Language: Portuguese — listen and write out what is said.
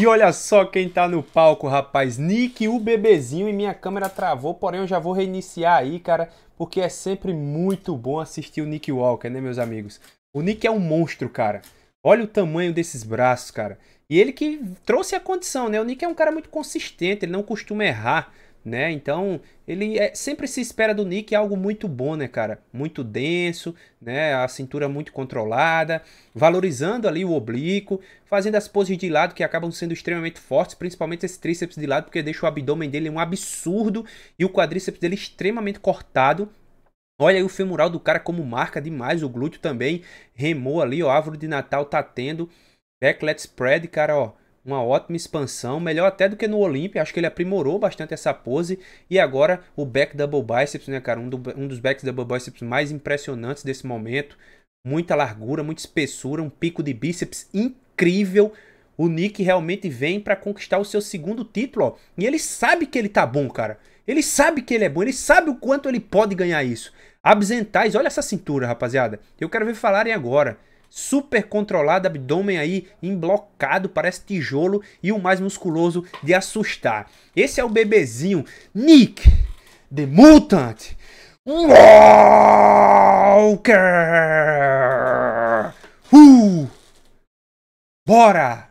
E olha só quem tá no palco, rapaz. Nick, o bebezinho, e minha câmera travou, porém eu já vou reiniciar aí, cara, porque é sempre muito bom assistir o Nick Walker, né, meus amigos? O Nick é um monstro, cara. Olha o tamanho desses braços, cara. E ele que trouxe a condição, né? O Nick é um cara muito consistente, ele não costuma errar né? Então, ele é, sempre se espera do Nick algo muito bom, né, cara? Muito denso, né? A cintura muito controlada, valorizando ali o oblíquo, fazendo as poses de lado que acabam sendo extremamente fortes, principalmente esse tríceps de lado, porque deixa o abdômen dele um absurdo e o quadríceps dele extremamente cortado. Olha aí o femoral do cara como marca demais, o glúteo também remou ali, ó, árvore de Natal tá tendo, backlet spread, cara, ó, uma ótima expansão, melhor até do que no Olympia, acho que ele aprimorou bastante essa pose, e agora o back double biceps, né cara, um, do, um dos backs double biceps mais impressionantes desse momento, muita largura, muita espessura, um pico de bíceps incrível, o Nick realmente vem para conquistar o seu segundo título, ó. E ele sabe que ele tá bom, cara. Ele sabe que ele é bom, ele sabe o quanto ele pode ganhar isso. Absentais, olha essa cintura, rapaziada. Eu quero ver falarem agora super controlado, abdômen aí emblocado, parece tijolo e o mais musculoso de assustar. Esse é o bebezinho Nick The Mutant Walker. Uh! Bora!